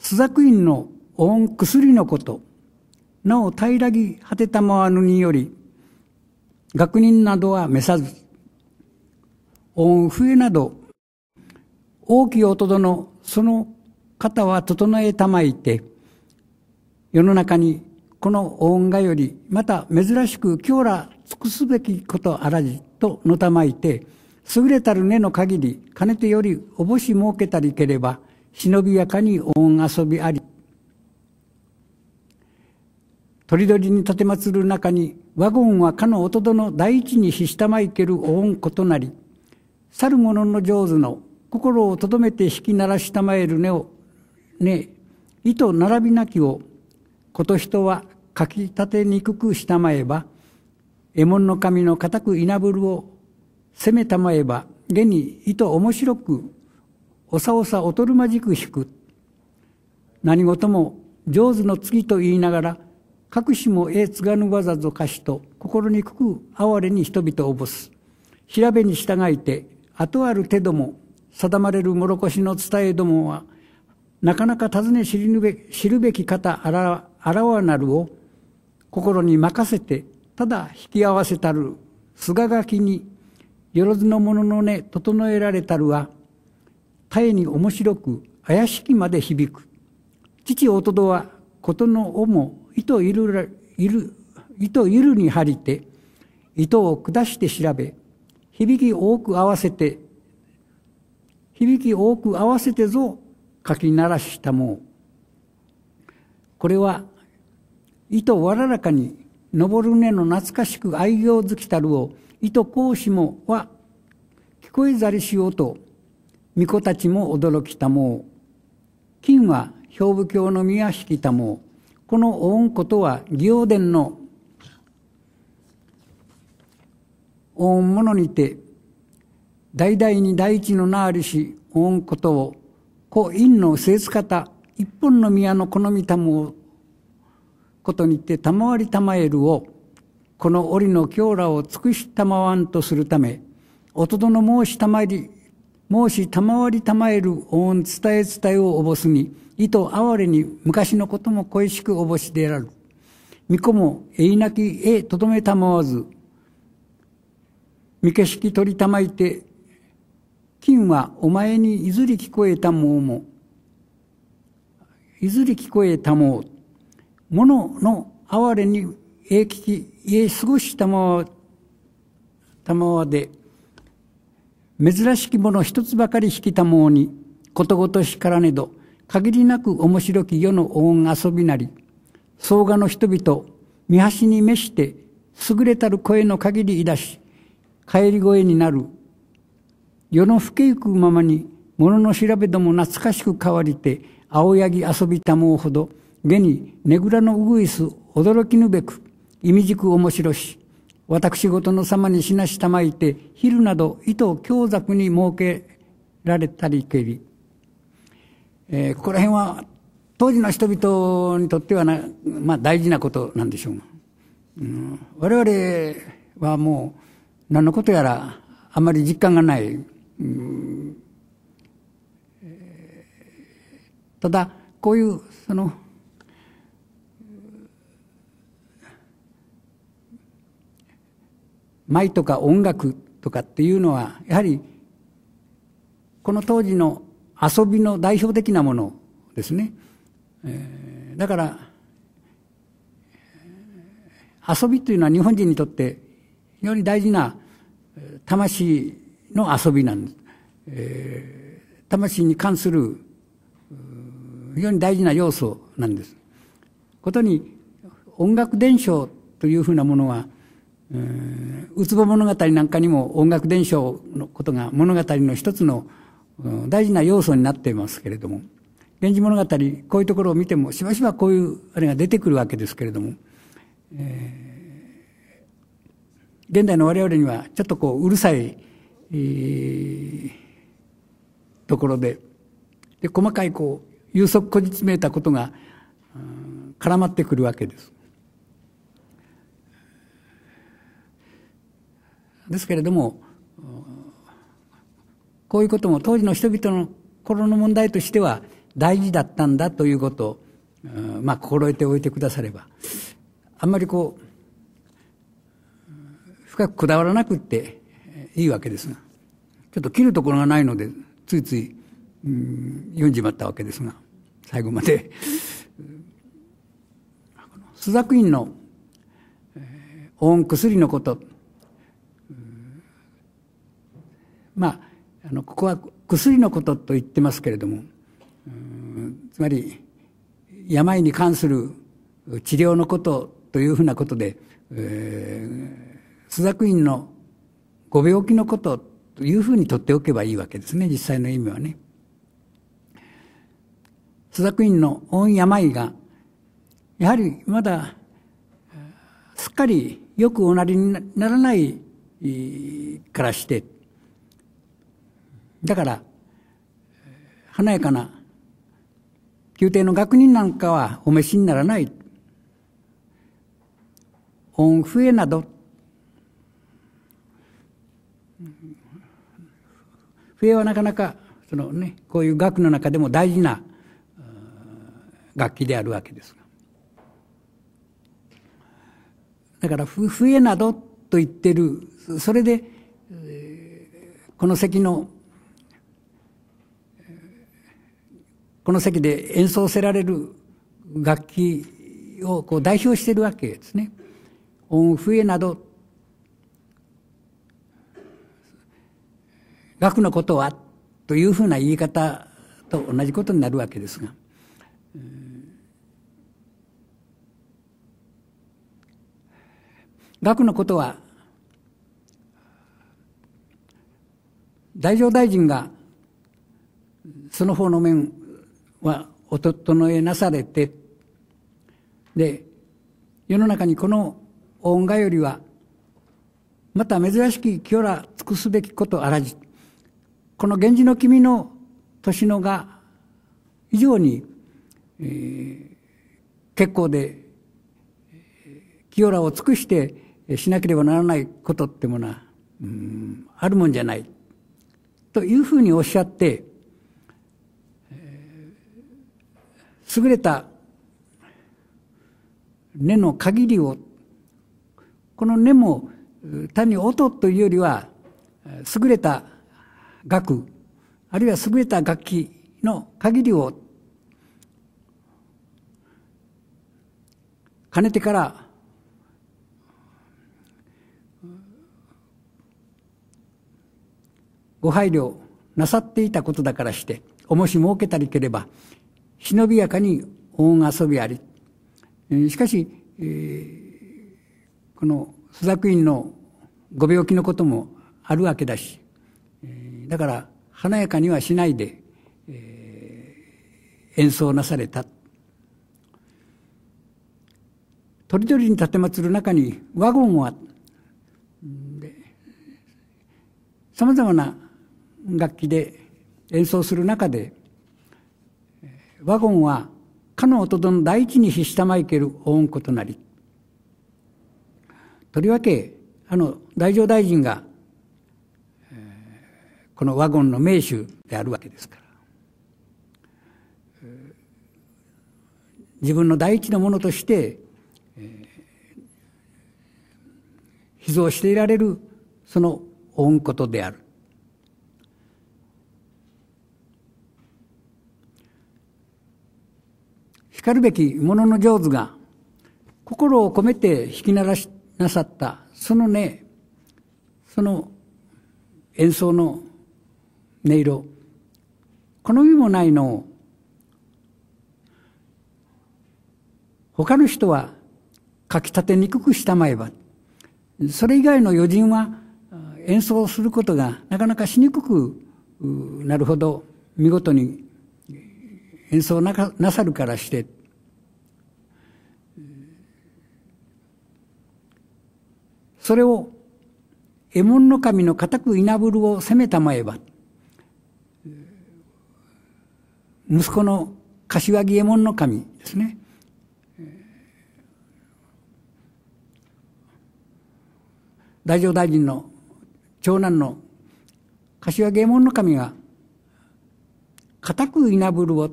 朱雀院のお恩薬のこと、なお平らぎ果てたまわぬにより、学人などは召さず、恩笛など、大きい音のその方は整えたまいて、世の中にこの恩がより、また珍しく今日ら尽くすべきことあらじとのたまいて、優れたる根の限り、かねてよりおぼし設けたりければ、忍びやかに恩遊びあり、とりどりに立てまつる中に、ワゴンはかのおとどの大地にひしたまいけるお恩ことなり、去る者の上手の心をとどめて引き鳴らしたまえる根を、ね、意と並びなきを、こと人はかきたてにくくしたまえば、獲物の神の固くいなぶるを攻めたまえば、げにいと面白くおさおさ劣るまじく引く。何事も上手の次と言いながら、隠しもえつがぬ技ぞかしと、心にくく哀れに人々をぼす。調べに従いて、後ある手ども、定まれるもろこしの伝えどもは、なかなか尋ね知るべ知るべき方あらあらわなるを、心に任せて、ただ引き合わせたる、すががきに、よろずのもののね、整えられたるは、かえに面白く怪しきまで響く父おとどは事の尾も糸いるいる糸いるに張りて糸を下して調べ響き多く合わせて響き多く合わせてぞ書き鳴らしたもうこれは糸わららかに登る根の懐かしく愛行づきたるを糸講師もは聞こえざりしようと巫女たちも驚きたもう金は兵部教の宮敷たもうこのお恩ことは王伝のお恩のにて代々に大地のなありしお恩ことを古院の末つ方一本の宮の好みたもことにて賜りたまえるをこの折の京らを尽くしたまわんとするためおとどの申したまり申し賜り賜える恩伝え伝えをおぼすに、意図哀れに昔のことも恋しくおぼしである。みこも永いなきえとどめたまわず、御景色取りたまいて、金はお前にいずり聞こえたもうも、いずり聞こえたもう、ものの哀れにえ聞き、え過ごしたまわ、たまわで、珍しきもの一つばかり引きたもうに、ことごとしからねど、限りなく面白き世の恩遊びなり、相画の人々、見端に召して、優れたる声の限りいだし、帰り声になる。世の老けゆくままに、物の調べども懐かしく変わりて、青柳遊びたもうほど、下にねぐらのうぐいす驚きぬべく、いみじく面白し、私事の様にしなしたまいて、昼など糸強弱に設けられたりけり。えー、ここら辺は当時の人々にとってはな、まあ、大事なことなんでしょうが、うん、我々はもう何のことやらあまり実感がない、うんえただこういうその舞とか音楽とかっていうのはやはりこの当時の遊びの代表的なものですね、えー、だから遊びというのは日本人にとって非常に大事な魂の遊びなんです、えー、魂に関する非常に大事な要素なんですことに音楽伝承というふうなものはえー、うつぼ物語なんかにも音楽伝承のことが物語の一つの大事な要素になっていますけれども、源氏物語、こういうところを見ても、しばしばこういうあれが出てくるわけですけれども、えー、現代の我々にはちょっとこう、うるさい、えー、ところで、で、細かいこう、有足こじつめたことが、うん、絡まってくるわけです。ですけれども、こういうことも当時の人々の心の問題としては大事だったんだということを、まあ、心得ておいてくだされば、あんまりこう、深くこだわらなくっていいわけですが、ちょっと切るところがないので、ついつい、うん、読んじまったわけですが、最後まで。朱雀院の、えー、おん薬のこと、まああのここは薬のことと言ってますけれどもつまり病に関する治療のことというふうなことで、えー、朱雀院のご病気のことというふうにとっておけばいいわけですね実際の意味はね。朱雀院の御病がやはりまだすっかりよくおなりにならないからしてだから、華やかな宮廷の学人なんかはお召しにならない。音笛など、笛はなかなか、そのね、こういう学の中でも大事な楽器であるわけですが。だから、笛などと言ってる、それで、この席のこの席で演奏せられる楽器をこう代表しているわけですね。音笛など楽のことはというふうな言い方と同じことになるわけですが、楽のことは大乗大臣がその方の面はお整えなされて、で、世の中にこの恩がよりは、また珍しき清ら尽くすべきことあらじ。この源氏の君の年のが以上に、えー、結構で、清らを尽くしてしなければならないことってものは、うん、あるもんじゃない。というふうにおっしゃって、優れた根の限りを、この根も単に音というよりは、優れた楽、あるいは優れた楽器の限りを、かねてから、ご配慮なさっていたことだからして、おもし設けたりければ、忍びやかに大遊びあり。しかし、えー、この朱雀院のご病気のこともあるわけだし、だから華やかにはしないで、えー、演奏なされた。とりどりに立てる中にワゴンはさまざまな楽器で演奏する中でワゴンはかの音の第一にひしたまいけるおんことなり。とりわけ、あの、大乗大臣が、このワゴンの名手であるわけですから。自分の第一のものとして、秘蔵していられる、そのおんことである。るべきもの上手が、心を込めて弾き鳴らしなさった、そのね、その演奏の音色、好みもないのを、他の人は書き立てにくくしたまえば、それ以外の余人は演奏することがなかなかしにくくなるほど見事に演奏なさるからして、それを、エモンの神の固く稲ぶるを責めたまえば、息子の柏木右衛門の神ですね。大乗大臣の長男の柏木右衛門の神が、固く稲ぶるを、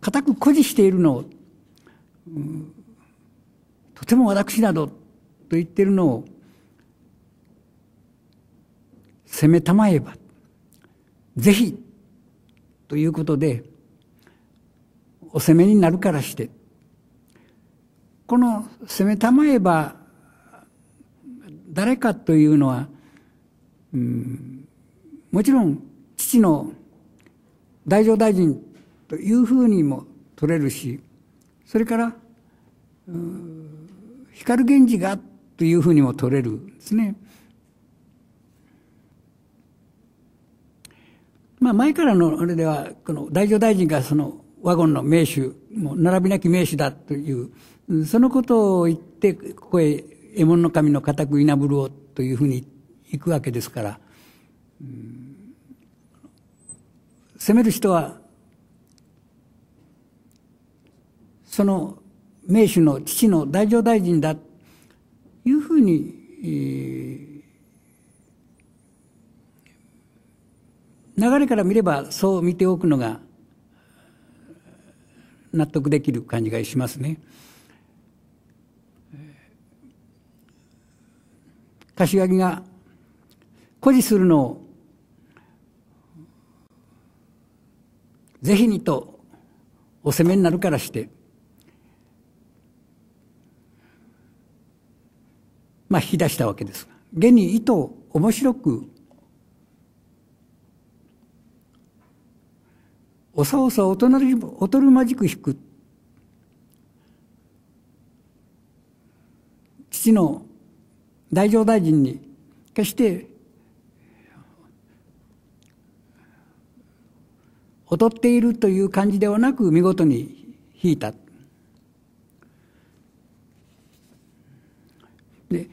固く誇示しているのを、とても私などと言っているのを、攻めたまえば、ぜひ、ということで、お責めになるからして、この責めたまえば、誰かというのは、うん、もちろん父の大乗大臣というふうにも取れるし、それから、うん、光源氏がというふうにも取れるんですね。まあ前からのあれでは、この大乗大臣がそのワゴンの名手、もう並びなき名手だという、そのことを言って、ここへ獲物の神の固くいなぶるをというふうに行くわけですから、責攻める人は、その名手の父の大乗大臣だというふうに、えー流れから見ればそう見ておくのが納得できる感じがしますね。柏木が誇示するのを是非にとお責めになるからしてまあ引き出したわけですが現に意図を面白くおさおさおとなり劣るまじく引く父の大乗大臣に決して劣っているという感じではなく見事に引いた。で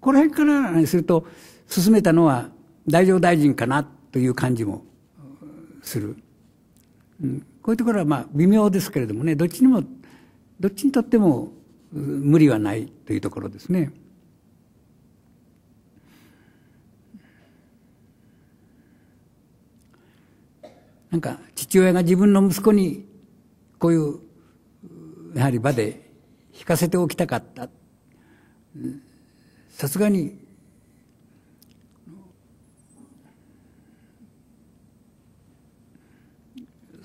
この辺からすると進めたのは大乗大臣かなという感じもする。こういうところはまあ微妙ですけれどもねどっちにもどっちにとっても無理はないというところですね。なんか父親が自分の息子にこういうやはり場で引かせておきたかったさすがに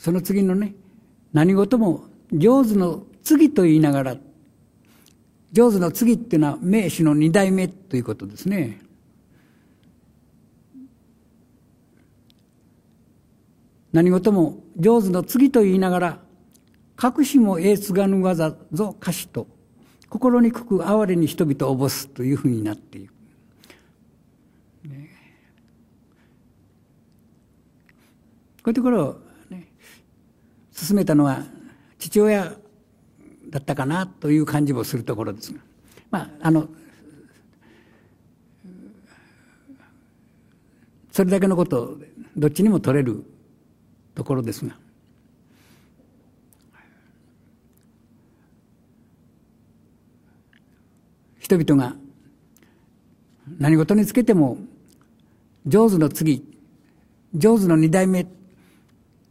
その次のね、何事も上手の次と言いながら、上手の次っていうのは名手の二代目ということですね。何事も上手の次と言いながら、隠しもええつがぬ技ぞ歌詞と、心にくく哀れに人々をおぼすというふうになっている。ね、こういうところ進めたのは父親だったかなという感じもするところですが、まあ、あのそれだけのことどっちにも取れるところですが。人々が何事につけても上手の次上手の二代目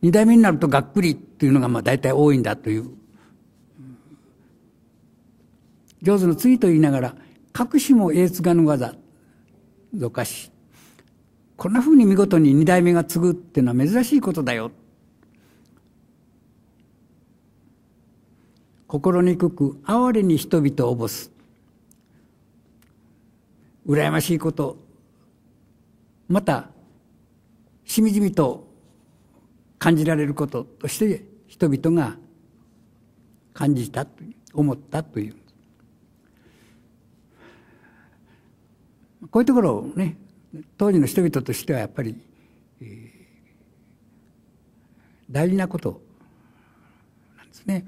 二代目になるとがっくりっていうのがまあ大体多いんだという。上手の次と言いながら、隠しも英津がぬ技、ぞかし。こんなふうに見事に二代目が継ぐっていうのは珍しいことだよ。心にくく哀れに人々をおぼす。羨ましいこと。また、しみじみと感じられることとして人々が感じたと思ったというこういうところをね当時の人々としてはやっぱり、えー、大事なことなんですね。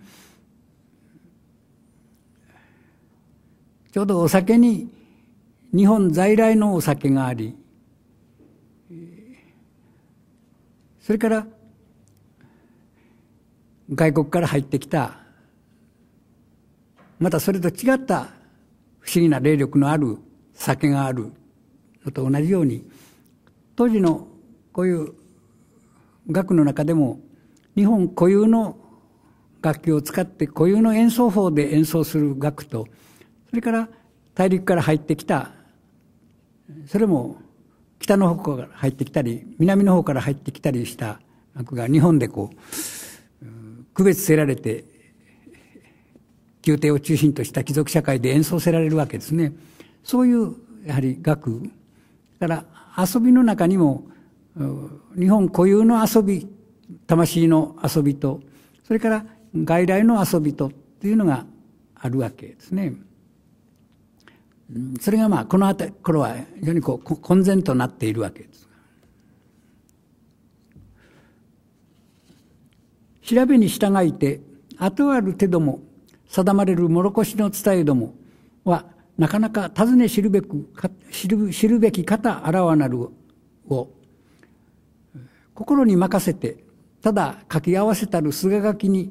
ちょうどお酒に日本在来のお酒がありそれから外国から入ってきた、またそれと違った不思議な霊力のある酒があるのと同じように、当時のこういう楽の中でも、日本固有の楽器を使って固有の演奏法で演奏する楽と、それから大陸から入ってきた、それも北の方から入ってきたり、南の方から入ってきたりした楽が日本でこう、区別せられて宮廷を中心とした貴族社会で演奏せられるわけですねそういうやはり楽だから遊びの中にも日本固有の遊び魂の遊びとそれから外来の遊びとというのがあるわけですね。それがまあこの頃は非常にこう混然となっているわけです。調べに従いて、後ある手ども、定まれる諸腰の伝えどもは、なかなか尋ね知るべく、知る知るべき方あらわなるを、心に任せて、ただ書き合わせたる菅きに、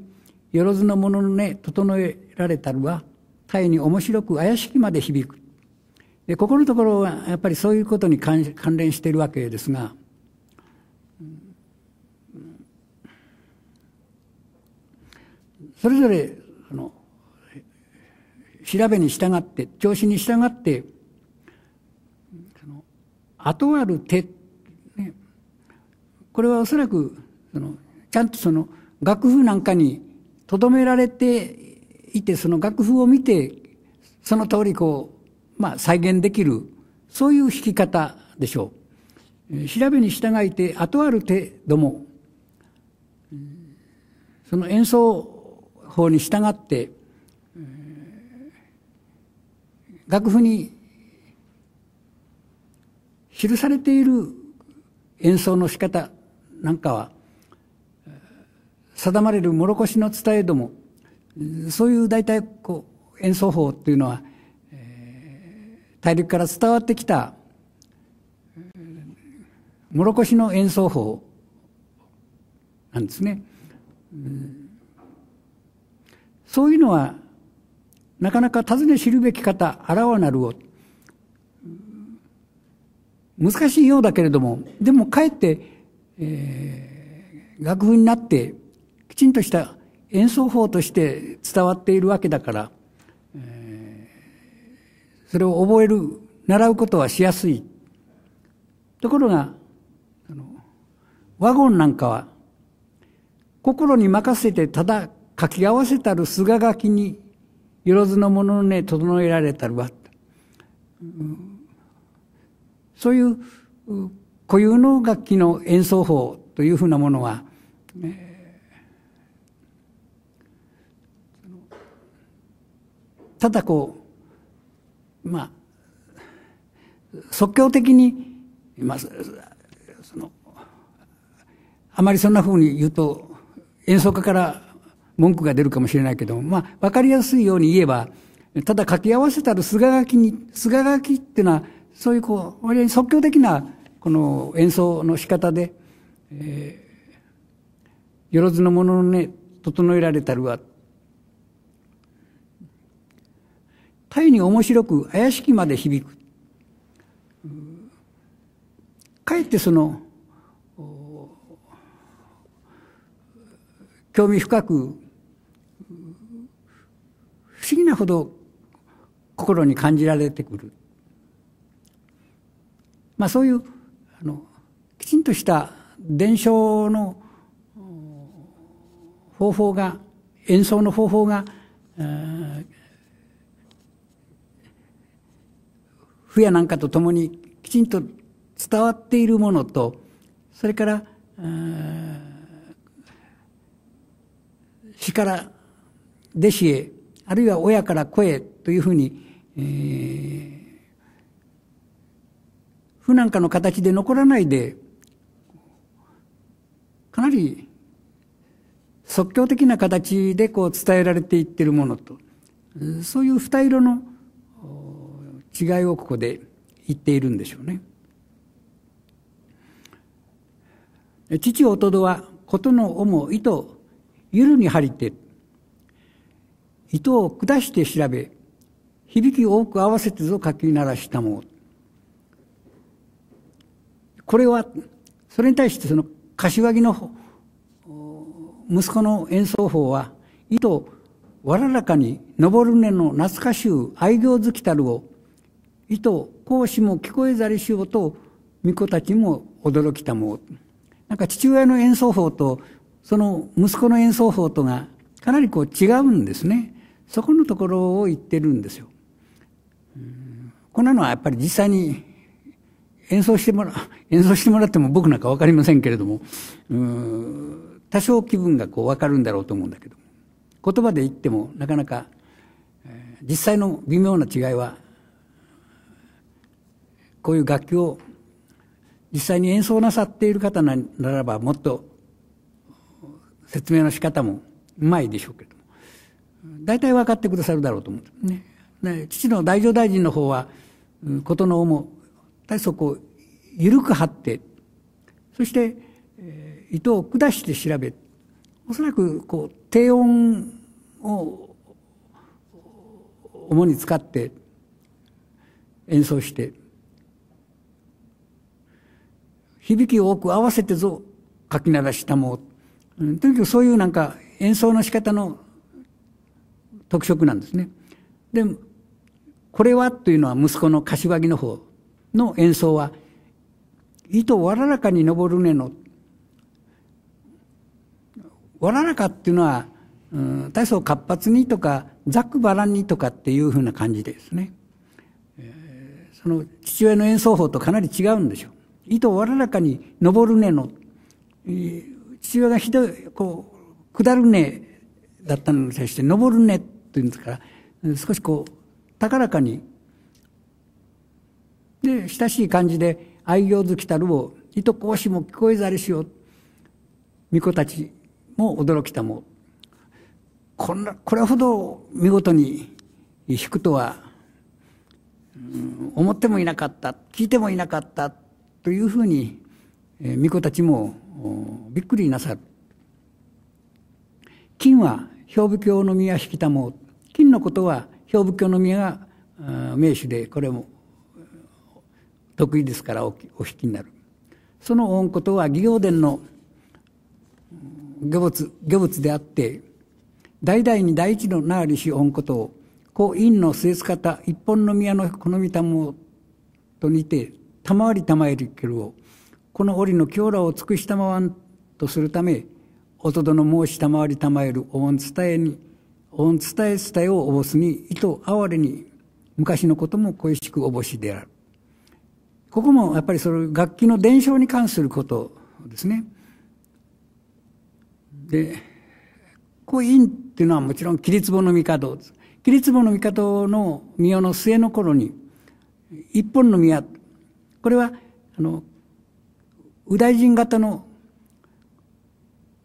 よろずのもののね、整えられたるは、大に面白く怪しきまで響く。で、ここのところは、やっぱりそういうことに関連しているわけですが、それぞれあの調べに従って調子に従ってその後ある手、ね、これはおそらくそのちゃんとその楽譜なんかにとどめられていてその楽譜を見てその通りこう、まあ、再現できるそういう弾き方でしょう。調べに従いて後ある程度もその演奏法に従って、楽譜に記されている演奏の仕方なんかは定まれるもろこしの伝えどもそういう大体こう演奏法っていうのは、大陸から伝わってきたもろこしの演奏法なんですね。うんそういうのは、なかなか尋ね知るべき方、あらわなるを。難しいようだけれども、でもかえって、えー、楽譜になって、きちんとした演奏法として伝わっているわけだから、えー、それを覚える、習うことはしやすい。ところが、あのワゴンなんかは、心に任せてただ書き合わせたる菅きによろずのもののね整えられたるわ、うん、そういう固有の楽器の演奏法というふうなものは、えー、ただこうまあ即興的に、まあ、そのあまりそんなふうに言うと演奏家から文句が出るかもしれないけど、まあ、わかりやすいように言えば、ただ掛け合わせたる菅書きに、菅書きっていうのは、そういうこう、割に即興的な、この演奏の仕方で、えー、よろずのもののね、整えられたるは、大に面白く怪しきまで響く。かえってその、興味深く不思議なほど心に感じられてくる。まあそういう、あの、きちんとした伝承の方法が、演奏の方法が、不やなんかとともにきちんと伝わっているものと、それから、詩から弟子へあるいは親から子へというふうに、えー、なんかの形で残らないで、かなり即興的な形でこう伝えられていってるものと、そういう二色の違いをここで言っているんでしょうね。父弟は事の重いと、ゆるに張りて、糸を下して調べ、響き多く合わせてぞ書き鳴らしたもの。これは、それに対してその柏木の息子の演奏法は、糸をわららかに登るねの懐かしゅう愛行好きたるを、糸講師も聞こえざりしようと、巫女たちも驚きたもなんか父親の演奏法と、その息子の演奏法とが、かなりこう違うんですね。そこのところを言ってるんですよ。こんなのはやっぱり実際に演奏してもら、演奏してもらっても僕なんかわかりませんけれども、多少気分がこうわかるんだろうと思うんだけど、言葉で言ってもなかなか、実際の微妙な違いは、こういう楽器を実際に演奏なさっている方ならばもっと説明の仕方もうまいでしょうけど、大体分かってくださるだろうと思う、ね、父の大乗大臣の方は事の重大そこを緩く張ってそして、えー、糸を下して調べおそらくこう低音を主に使って演奏して響きを多く合わせてぞ書き鳴らしたもうとにかくそういうなんか演奏の仕方の特色なんですね。で、これはというのは息子の柏木の方の演奏は、糸わららかに登るねの、わららかっていうのは、うん、大層活発にとか、ざっくばらにとかっていうふうな感じですね。えその父親の演奏法とかなり違うんでしょう。糸わららかに登るねの、父親がひどい、こう、下るねだったのに対して、登るねというんですから少しこう高らかにで親しい感じで「愛行好きたるをいとこうしも聞こえざりしよう」巫女たちも驚きたもこんなこれほど見事に弾くとは、うん、思ってもいなかった聞いてもいなかったというふうに、えー、巫女たちもびっくりなさる。金は兵部教の宮引きたも金のことは兵部教の宮が名手でこれも得意ですからおお引きになるその恩ことは義行伝の御仏御物であって代々に第一のなありし恩ことを後院の末方一本の宮のこの御霊と似て賜り賜りけるをこの折の京羅を尽くしたまわんとするためおとどの申したまわり賜るお恩伝えに御伝え伝えをおぼすに、図哀れに、昔のことも恋しくおぼしである。ここもやっぱりその楽器の伝承に関することですね。で、うインっていうのはもちろん、切壺の帝です。キの帝の宮の末の頃に、一本の宮、これは、あの、右大臣型の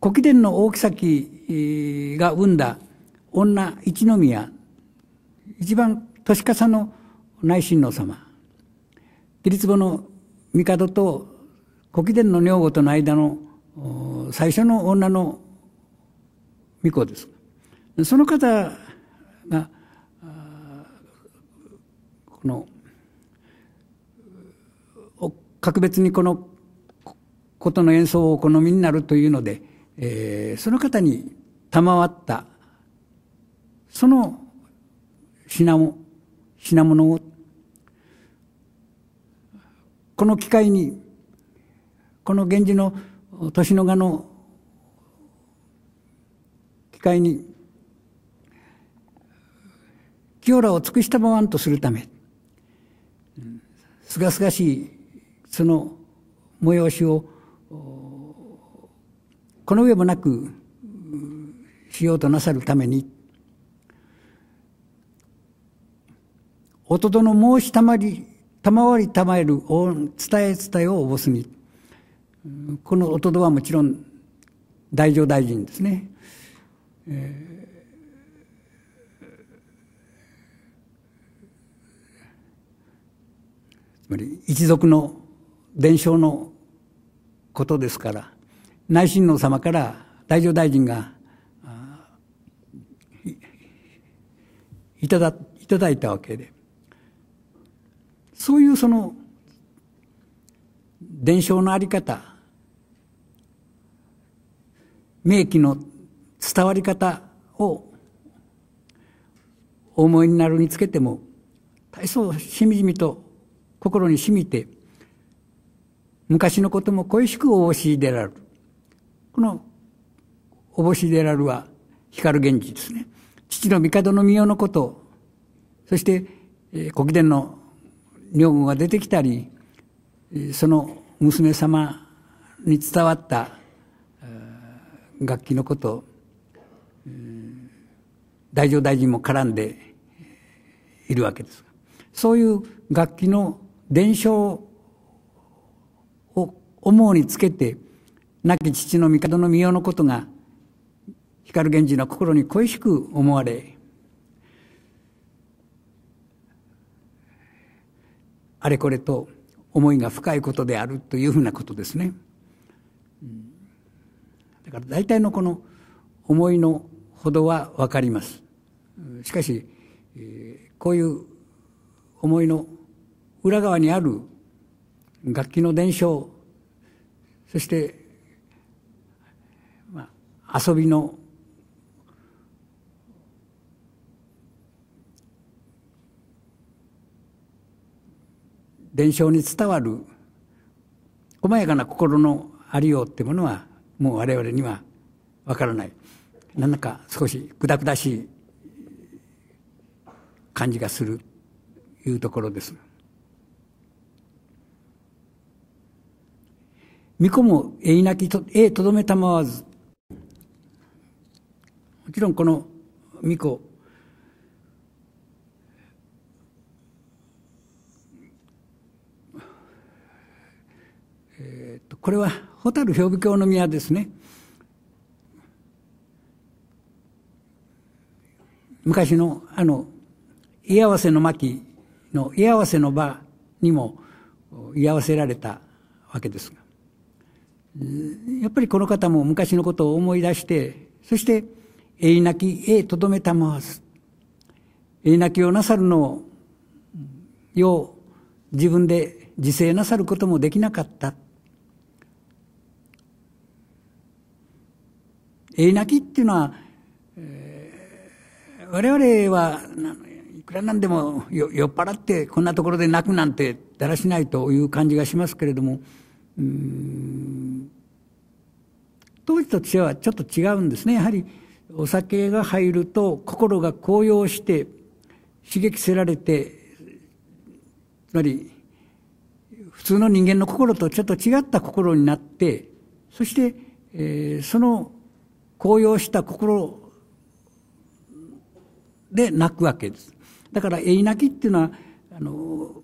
古貴殿の大きさきが生んだ女一宮一番年かさの内親王様義理壺の帝と古貴殿の女房との間の最初の女の巫女ですその方がこの格別にこのことの演奏をお好みになるというので、えー、その方に賜ったその品を、品物を、この機会に、この源氏の年の賀の機会に、清らを尽くしたままんとするため、すがすがしいその催しを、この上もなくしようとなさるために、おとの申したまり、賜りたまえる伝え伝えをおぼすに。このおとどはもちろん大乗大臣ですね。つまり一族の伝承のことですから内親王様から大乗大臣がいただいただいたわけでそういうその、伝承のあり方、名器の伝わり方を思いになるにつけても、大層しみじみと心にしみて、昔のことも恋しくおぼしいでらる。このおぼしいでらるは光源氏ですね。父の帝の御用のことそして、えー、国伝の女房が出てきたりその娘様に伝わった楽器のこと大乗大臣も絡んでいるわけですそういう楽器の伝承を思うにつけて亡き父の帝の御用のことが光源氏の心に恋しく思われあれこれと思いが深いことであるというふうなことですね。だから大体のこの思いのほどは分かります。しかし、こういう思いの裏側にある楽器の伝承そして、まあ、遊びの伝承に伝わる細やかな心のありようってものはもう我々にはわからない何んだか少しくだくだしい感じがするいうところです巫女もえいなきと永とどめたまわずもちろんこの巫女これは蛍氷の宮ですね。昔の、あの、居合わせの巻の居合わせの場にも居合わせられたわけですが、やっぱりこの方も昔のことを思い出して、そして、えいなき、へとどめたまわず、えいなきをなさるのを、よう、自分で自制なさることもできなかった。永泣きっていうのは、えー、我々はいくらなんでも酔っ払ってこんなところで泣くなんてだらしないという感じがしますけれども、当時と違はちょっと違うんですね。やはりお酒が入ると心が高揚して刺激せられて、つまり普通の人間の心とちょっと違った心になって、そして、えー、その高揚した心で泣くわけです。だから、えい泣きっていうのは、あの、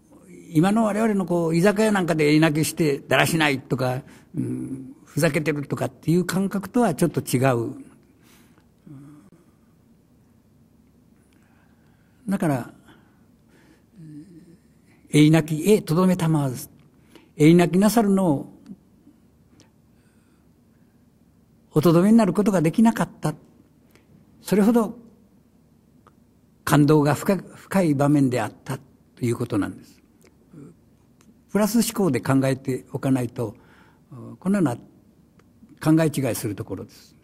今の我々のこう、居酒屋なんかでえい泣きしてだらしないとか、うん、ふざけてるとかっていう感覚とはちょっと違う。だから、えい泣きへとどめたまわず。えい泣きなさるのをおとどめになることができなかった。それほど感動が深深い場面であったということなんです。プラス思考で考えておかないと、このような考え違いするところです。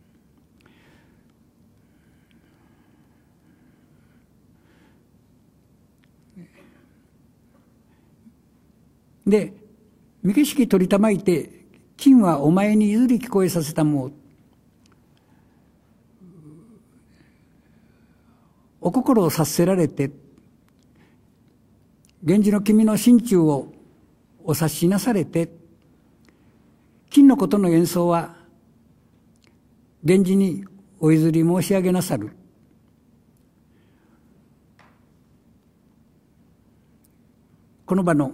で、三景色取りたまいて、金はお前に譲り聞こえさせたもお心を察せられて、源氏の君の心中をお察しなされて、金のことの演奏は、源氏にお譲り申し上げなさる。この場の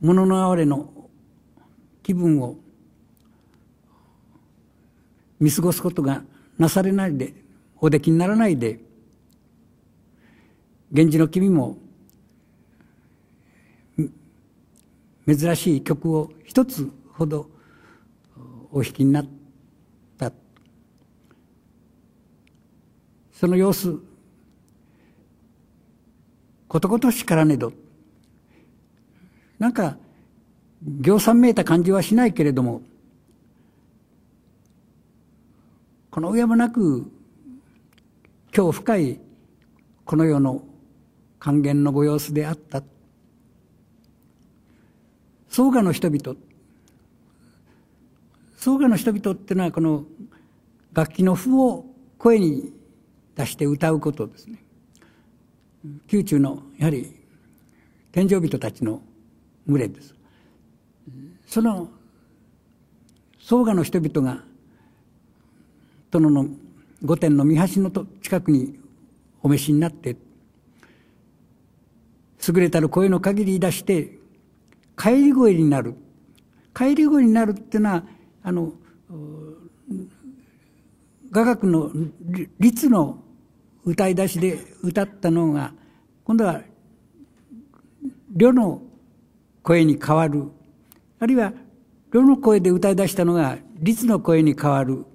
物の哀れの気分を見過ごすことがなされないで、お出来にならないで、源氏の君も、珍しい曲を一つほどお弾きになったその様子ことごとしからねどなんか行さんめいた感じはしないけれどもこの上もなく今日深いこの世の還元のご様子であった宗我の人々宗我の人々っていうのはこの楽器の譜を声に出して歌うことですね宮中のやはり天井人たちの群れですその宗我の人々が殿の御殿の御橋のと近くにお召しになって優れたる声の限り出して帰り声になる帰り声になるっていうのはあの雅楽の律の歌い出しで歌ったのが今度は呂の声に変わるあるいは呂の声で歌い出したのが律の声に変わる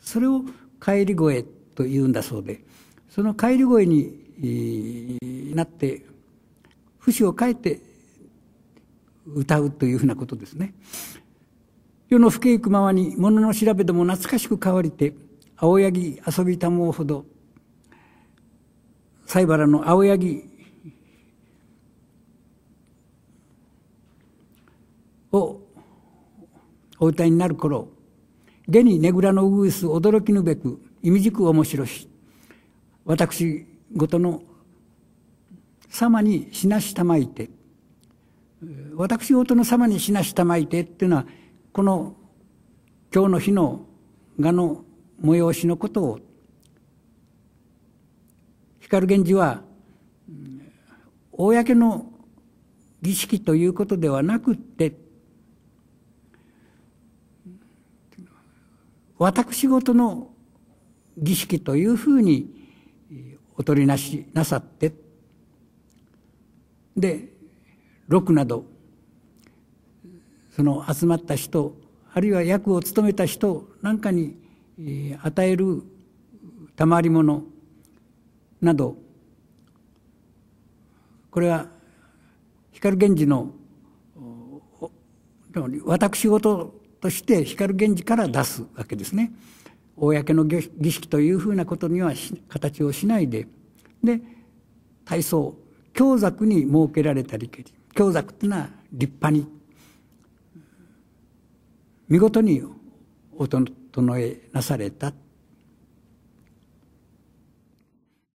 それを帰り声というんだそうでその帰り声になって節を変えて歌うというふうなことですね。世の老けゆくままに物の調べでも懐かしく変わりて青柳遊びたもうほど西原の青柳をお歌いになる頃げにねぐらのうぐいす驚きぬべく、いみじく面白し、私ごとの様にしなしたまいて、私ごとの様にしなしたまいてっていうのは、この今日の日の画の催しのことを、光源氏は、公の儀式ということではなくって、私事の儀式というふうにお取りなしなさってで六などその集まった人あるいは役を務めた人なんかに与える賜り物などこれは光源氏の私事として光源氏から出すわけですね。公の儀式というふうなことには形をしないでで体操強弱に設けられた利権強弱というのは立派に見事にお整えなされた